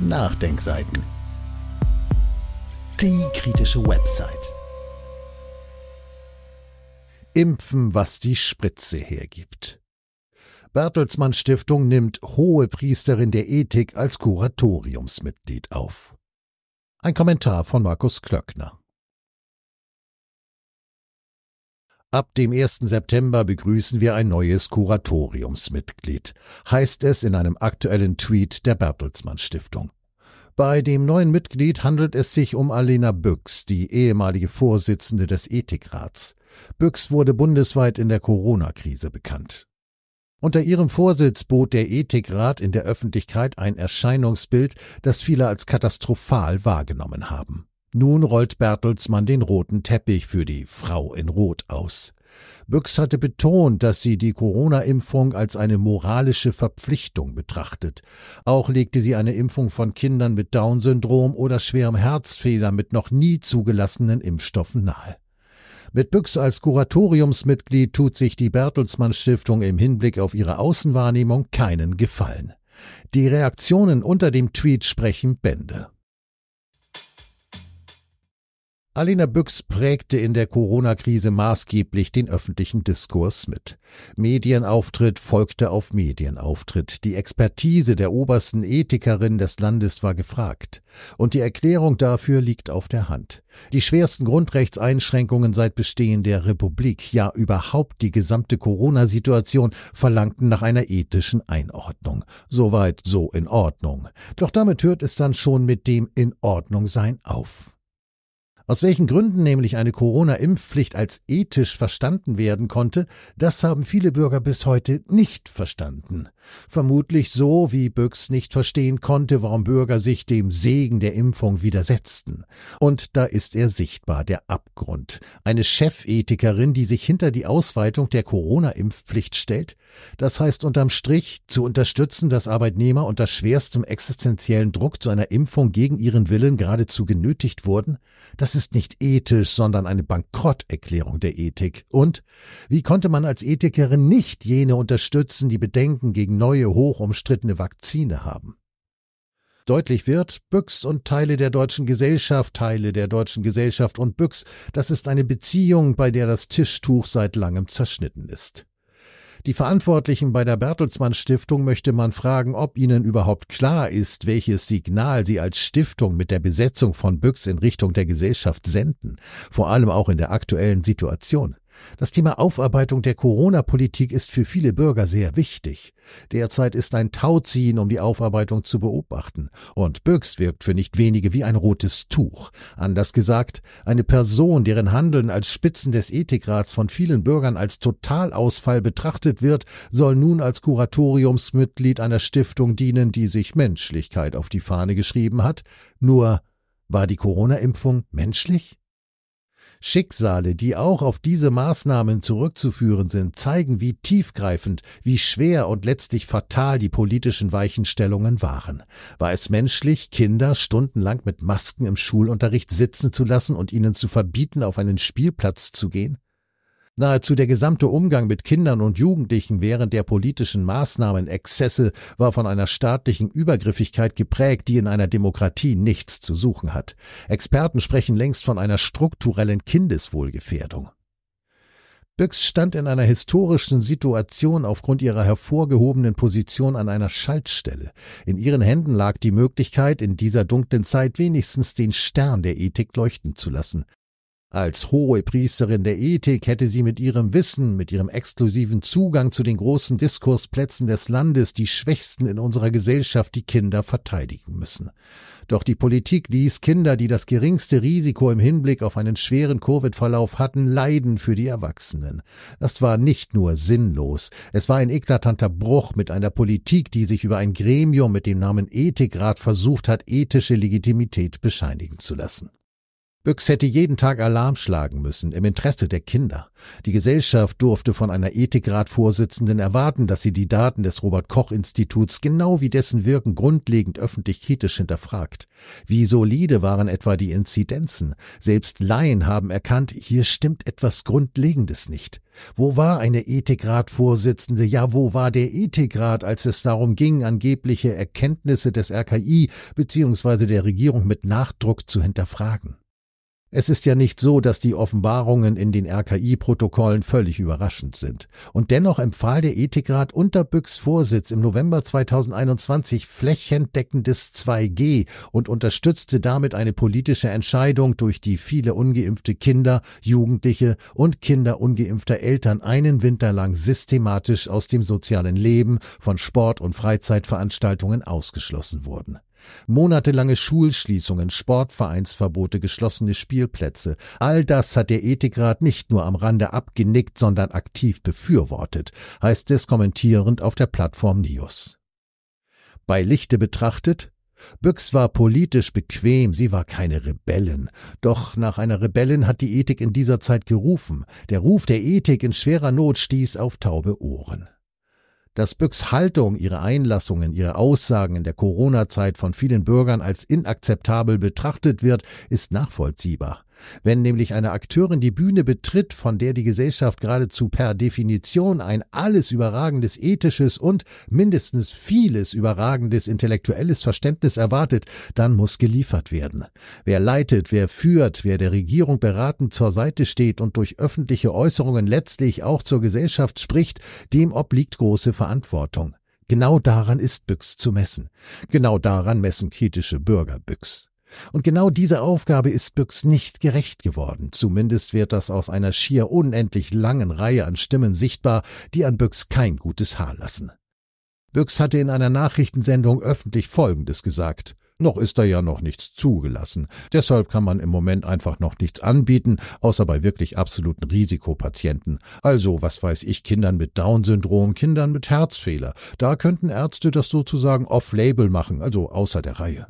Nachdenkseiten. Die kritische Website. Impfen, was die Spritze hergibt. Bertelsmann Stiftung nimmt Hohe Priesterin der Ethik als Kuratoriumsmitglied auf. Ein Kommentar von Markus Klöckner. Ab dem 1. September begrüßen wir ein neues Kuratoriumsmitglied, heißt es in einem aktuellen Tweet der Bertelsmann Stiftung. Bei dem neuen Mitglied handelt es sich um Alena Büchs, die ehemalige Vorsitzende des Ethikrats. Büchs wurde bundesweit in der Corona-Krise bekannt. Unter ihrem Vorsitz bot der Ethikrat in der Öffentlichkeit ein Erscheinungsbild, das viele als katastrophal wahrgenommen haben. Nun rollt Bertelsmann den roten Teppich für die Frau in Rot aus. Büchs hatte betont, dass sie die Corona-Impfung als eine moralische Verpflichtung betrachtet. Auch legte sie eine Impfung von Kindern mit Down-Syndrom oder schwerem Herzfehler mit noch nie zugelassenen Impfstoffen nahe. Mit Büchs als Kuratoriumsmitglied tut sich die Bertelsmann Stiftung im Hinblick auf ihre Außenwahrnehmung keinen Gefallen. Die Reaktionen unter dem Tweet sprechen Bände. Alina Büchs prägte in der Corona-Krise maßgeblich den öffentlichen Diskurs mit. Medienauftritt folgte auf Medienauftritt. Die Expertise der obersten Ethikerin des Landes war gefragt. Und die Erklärung dafür liegt auf der Hand. Die schwersten Grundrechtseinschränkungen seit Bestehen der Republik, ja überhaupt die gesamte Corona-Situation, verlangten nach einer ethischen Einordnung. Soweit so in Ordnung. Doch damit hört es dann schon mit dem In Ordnung sein auf. Aus welchen Gründen nämlich eine Corona-Impfpflicht als ethisch verstanden werden konnte, das haben viele Bürger bis heute nicht verstanden. Vermutlich so, wie Büchs nicht verstehen konnte, warum Bürger sich dem Segen der Impfung widersetzten. Und da ist er sichtbar, der Abgrund. Eine Chefethikerin, die sich hinter die Ausweitung der Corona-Impfpflicht stellt, das heißt unterm Strich, zu unterstützen, dass Arbeitnehmer unter schwerstem existenziellen Druck zu einer Impfung gegen ihren Willen geradezu genötigt wurden, das ist nicht ethisch, sondern eine Bankrotterklärung der Ethik. Und wie konnte man als Ethikerin nicht jene unterstützen, die Bedenken gegen neue, hochumstrittene Vakzine haben? Deutlich wird, Büchs und Teile der deutschen Gesellschaft, Teile der deutschen Gesellschaft und Büchs, das ist eine Beziehung, bei der das Tischtuch seit langem zerschnitten ist. Die Verantwortlichen bei der Bertelsmann Stiftung möchte man fragen, ob ihnen überhaupt klar ist, welches Signal sie als Stiftung mit der Besetzung von Büchs in Richtung der Gesellschaft senden, vor allem auch in der aktuellen Situation. Das Thema Aufarbeitung der Corona-Politik ist für viele Bürger sehr wichtig. Derzeit ist ein Tauziehen, um die Aufarbeitung zu beobachten. Und Böxt wirkt für nicht wenige wie ein rotes Tuch. Anders gesagt, eine Person, deren Handeln als Spitzen des Ethikrats von vielen Bürgern als Totalausfall betrachtet wird, soll nun als Kuratoriumsmitglied einer Stiftung dienen, die sich Menschlichkeit auf die Fahne geschrieben hat. Nur war die Corona-Impfung menschlich? Schicksale, die auch auf diese Maßnahmen zurückzuführen sind, zeigen, wie tiefgreifend, wie schwer und letztlich fatal die politischen Weichenstellungen waren. War es menschlich, Kinder stundenlang mit Masken im Schulunterricht sitzen zu lassen und ihnen zu verbieten, auf einen Spielplatz zu gehen? Nahezu der gesamte Umgang mit Kindern und Jugendlichen während der politischen Maßnahmenexzesse war von einer staatlichen Übergriffigkeit geprägt, die in einer Demokratie nichts zu suchen hat. Experten sprechen längst von einer strukturellen Kindeswohlgefährdung. Büchs stand in einer historischen Situation aufgrund ihrer hervorgehobenen Position an einer Schaltstelle. In ihren Händen lag die Möglichkeit, in dieser dunklen Zeit wenigstens den Stern der Ethik leuchten zu lassen. Als hohe Priesterin der Ethik hätte sie mit ihrem Wissen, mit ihrem exklusiven Zugang zu den großen Diskursplätzen des Landes die Schwächsten in unserer Gesellschaft, die Kinder, verteidigen müssen. Doch die Politik ließ Kinder, die das geringste Risiko im Hinblick auf einen schweren Covid-Verlauf hatten, leiden für die Erwachsenen. Das war nicht nur sinnlos, es war ein eklatanter Bruch mit einer Politik, die sich über ein Gremium mit dem Namen Ethikrat versucht hat, ethische Legitimität bescheinigen zu lassen. Büchs hätte jeden Tag Alarm schlagen müssen, im Interesse der Kinder. Die Gesellschaft durfte von einer Ethikratvorsitzenden erwarten, dass sie die Daten des Robert-Koch-Instituts genau wie dessen Wirken grundlegend öffentlich kritisch hinterfragt. Wie solide waren etwa die Inzidenzen? Selbst Laien haben erkannt, hier stimmt etwas Grundlegendes nicht. Wo war eine Ethikratvorsitzende? Ja, wo war der Ethikrat, als es darum ging, angebliche Erkenntnisse des RKI bzw. der Regierung mit Nachdruck zu hinterfragen? Es ist ja nicht so, dass die Offenbarungen in den RKI-Protokollen völlig überraschend sind. Und dennoch empfahl der Ethikrat unter Büchs Vorsitz im November 2021 flächendeckendes 2G und unterstützte damit eine politische Entscheidung, durch die viele ungeimpfte Kinder, Jugendliche und Kinder ungeimpfter Eltern einen Winter lang systematisch aus dem sozialen Leben, von Sport- und Freizeitveranstaltungen ausgeschlossen wurden. Monatelange Schulschließungen, Sportvereinsverbote, geschlossene Spielplätze, all das hat der Ethikrat nicht nur am Rande abgenickt, sondern aktiv befürwortet, heißt es kommentierend auf der Plattform Nius. Bei Lichte betrachtet, Büchs war politisch bequem, sie war keine Rebellin. Doch nach einer Rebellin hat die Ethik in dieser Zeit gerufen. Der Ruf der Ethik in schwerer Not stieß auf taube Ohren dass Büchs Haltung, ihre Einlassungen, ihre Aussagen in der Corona-Zeit von vielen Bürgern als inakzeptabel betrachtet wird, ist nachvollziehbar. Wenn nämlich eine Akteurin die Bühne betritt, von der die Gesellschaft geradezu per Definition ein alles überragendes ethisches und mindestens vieles überragendes intellektuelles Verständnis erwartet, dann muss geliefert werden. Wer leitet, wer führt, wer der Regierung beratend zur Seite steht und durch öffentliche Äußerungen letztlich auch zur Gesellschaft spricht, dem obliegt große Verantwortung. Genau daran ist Büchs zu messen. Genau daran messen kritische Bürger Büchs. Und genau dieser Aufgabe ist Büchs nicht gerecht geworden. Zumindest wird das aus einer schier unendlich langen Reihe an Stimmen sichtbar, die an Büchs kein gutes Haar lassen. Büchs hatte in einer Nachrichtensendung öffentlich Folgendes gesagt. Noch ist da ja noch nichts zugelassen. Deshalb kann man im Moment einfach noch nichts anbieten, außer bei wirklich absoluten Risikopatienten. Also, was weiß ich, Kindern mit Down-Syndrom, Kindern mit Herzfehler. Da könnten Ärzte das sozusagen off-label machen, also außer der Reihe.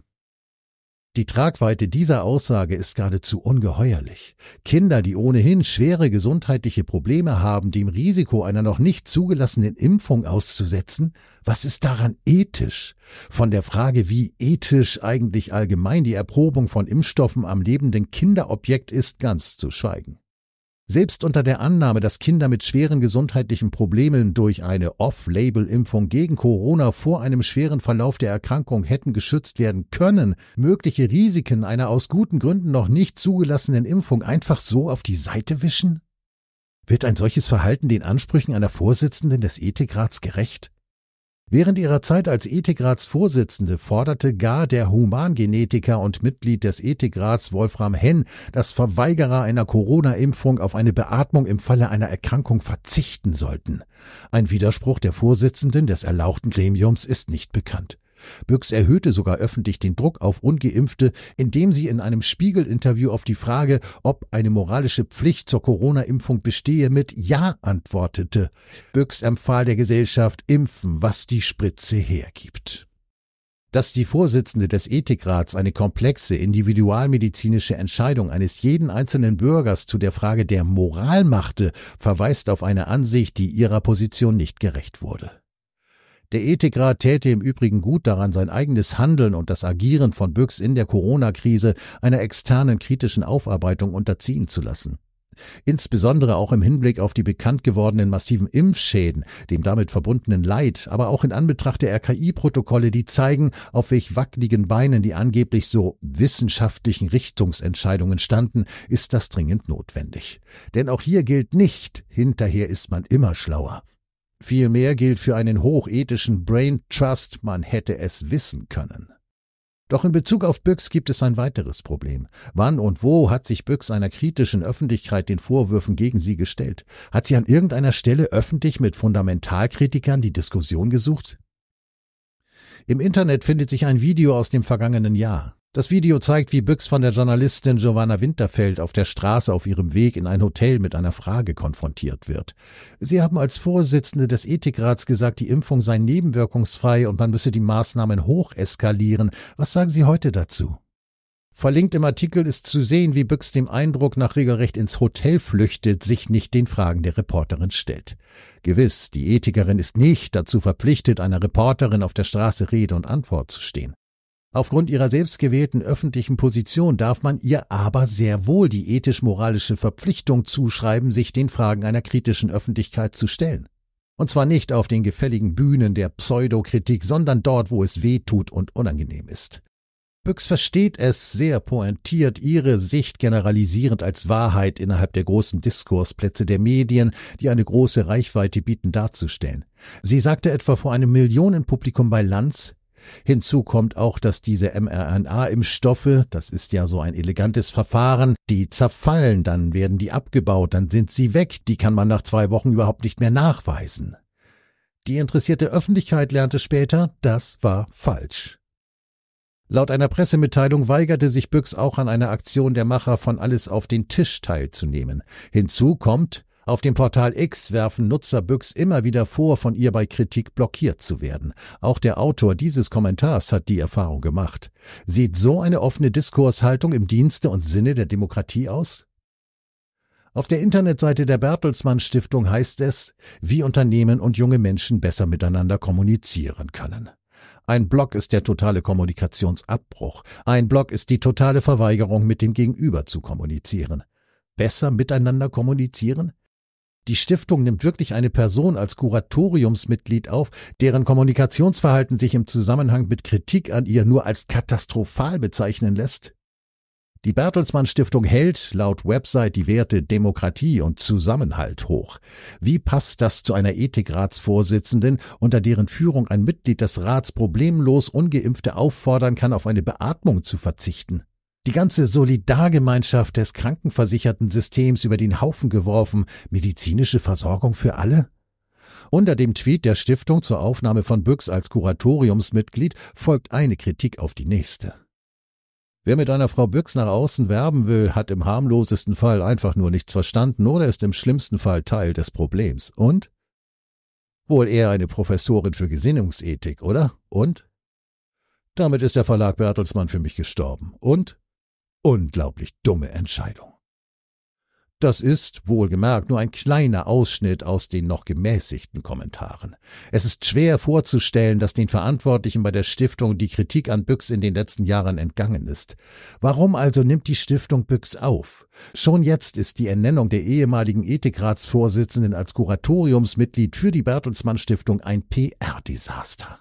Die Tragweite dieser Aussage ist geradezu ungeheuerlich. Kinder, die ohnehin schwere gesundheitliche Probleme haben, dem Risiko einer noch nicht zugelassenen Impfung auszusetzen, was ist daran ethisch? Von der Frage, wie ethisch eigentlich allgemein die Erprobung von Impfstoffen am lebenden Kinderobjekt ist, ganz zu schweigen. Selbst unter der Annahme, dass Kinder mit schweren gesundheitlichen Problemen durch eine Off-Label-Impfung gegen Corona vor einem schweren Verlauf der Erkrankung hätten geschützt werden können, mögliche Risiken einer aus guten Gründen noch nicht zugelassenen Impfung einfach so auf die Seite wischen? Wird ein solches Verhalten den Ansprüchen einer Vorsitzenden des Ethikrats gerecht? Während ihrer Zeit als Ethikratsvorsitzende forderte gar der Humangenetiker und Mitglied des Ethikrats Wolfram Henn, dass Verweigerer einer Corona-Impfung auf eine Beatmung im Falle einer Erkrankung verzichten sollten. Ein Widerspruch der Vorsitzenden des erlauchten Gremiums ist nicht bekannt. Büchs erhöhte sogar öffentlich den Druck auf Ungeimpfte, indem sie in einem Spiegel-Interview auf die Frage, ob eine moralische Pflicht zur Corona-Impfung bestehe, mit Ja antwortete. Büchs empfahl der Gesellschaft, impfen, was die Spritze hergibt. Dass die Vorsitzende des Ethikrats eine komplexe individualmedizinische Entscheidung eines jeden einzelnen Bürgers zu der Frage der Moral machte, verweist auf eine Ansicht, die ihrer Position nicht gerecht wurde. Der Ethikrat täte im Übrigen gut daran, sein eigenes Handeln und das Agieren von Büchs in der Corona-Krise einer externen kritischen Aufarbeitung unterziehen zu lassen. Insbesondere auch im Hinblick auf die bekannt gewordenen massiven Impfschäden, dem damit verbundenen Leid, aber auch in Anbetracht der RKI-Protokolle, die zeigen, auf welch wackligen Beinen die angeblich so wissenschaftlichen Richtungsentscheidungen standen, ist das dringend notwendig. Denn auch hier gilt nicht, hinterher ist man immer schlauer. Vielmehr gilt für einen hochethischen Brain Trust, man hätte es wissen können. Doch in Bezug auf Büchs gibt es ein weiteres Problem. Wann und wo hat sich Büchs einer kritischen Öffentlichkeit den Vorwürfen gegen sie gestellt? Hat sie an irgendeiner Stelle öffentlich mit Fundamentalkritikern die Diskussion gesucht? Im Internet findet sich ein Video aus dem vergangenen Jahr. Das Video zeigt, wie Büchs von der Journalistin Giovanna Winterfeld auf der Straße auf ihrem Weg in ein Hotel mit einer Frage konfrontiert wird. Sie haben als Vorsitzende des Ethikrats gesagt, die Impfung sei nebenwirkungsfrei und man müsse die Maßnahmen hoch eskalieren. Was sagen Sie heute dazu? Verlinkt im Artikel ist zu sehen, wie Büchs dem Eindruck nach regelrecht ins Hotel flüchtet, sich nicht den Fragen der Reporterin stellt. Gewiss, die Ethikerin ist nicht dazu verpflichtet, einer Reporterin auf der Straße Rede und Antwort zu stehen. Aufgrund ihrer selbstgewählten öffentlichen Position darf man ihr aber sehr wohl die ethisch-moralische Verpflichtung zuschreiben, sich den Fragen einer kritischen Öffentlichkeit zu stellen. Und zwar nicht auf den gefälligen Bühnen der Pseudokritik, sondern dort, wo es weh tut und unangenehm ist. Büchs versteht es sehr pointiert, ihre Sicht generalisierend als Wahrheit innerhalb der großen Diskursplätze der Medien, die eine große Reichweite bieten, darzustellen. Sie sagte etwa vor einem Millionenpublikum bei Lanz, Hinzu kommt auch, dass diese mRNA-Impfstoffe, das ist ja so ein elegantes Verfahren, die zerfallen, dann werden die abgebaut, dann sind sie weg, die kann man nach zwei Wochen überhaupt nicht mehr nachweisen. Die interessierte Öffentlichkeit lernte später, das war falsch. Laut einer Pressemitteilung weigerte sich Büchs auch an einer Aktion der Macher von Alles auf den Tisch teilzunehmen. Hinzu kommt, auf dem Portal X werfen Nutzer Büchs immer wieder vor, von ihr bei Kritik blockiert zu werden. Auch der Autor dieses Kommentars hat die Erfahrung gemacht. Sieht so eine offene Diskurshaltung im Dienste und Sinne der Demokratie aus? Auf der Internetseite der Bertelsmann Stiftung heißt es, wie Unternehmen und junge Menschen besser miteinander kommunizieren können. Ein Block ist der totale Kommunikationsabbruch. Ein Block ist die totale Verweigerung, mit dem Gegenüber zu kommunizieren. Besser miteinander kommunizieren? Die Stiftung nimmt wirklich eine Person als Kuratoriumsmitglied auf, deren Kommunikationsverhalten sich im Zusammenhang mit Kritik an ihr nur als katastrophal bezeichnen lässt? Die Bertelsmann Stiftung hält laut Website die Werte Demokratie und Zusammenhalt hoch. Wie passt das zu einer Ethikratsvorsitzenden, unter deren Führung ein Mitglied des Rats problemlos ungeimpfte auffordern kann, auf eine Beatmung zu verzichten? die ganze Solidargemeinschaft des krankenversicherten Systems über den Haufen geworfen, medizinische Versorgung für alle? Unter dem Tweet der Stiftung zur Aufnahme von Büchs als Kuratoriumsmitglied folgt eine Kritik auf die nächste. Wer mit einer Frau Büchs nach außen werben will, hat im harmlosesten Fall einfach nur nichts verstanden oder ist im schlimmsten Fall Teil des Problems. Und? Wohl eher eine Professorin für Gesinnungsethik, oder? Und? Damit ist der Verlag Bertelsmann für mich gestorben. Und? unglaublich dumme Entscheidung. Das ist, wohlgemerkt, nur ein kleiner Ausschnitt aus den noch gemäßigten Kommentaren. Es ist schwer vorzustellen, dass den Verantwortlichen bei der Stiftung die Kritik an Büchs in den letzten Jahren entgangen ist. Warum also nimmt die Stiftung Büchs auf? Schon jetzt ist die Ernennung der ehemaligen Ethikratsvorsitzenden als Kuratoriumsmitglied für die Bertelsmann Stiftung ein PR-Desaster.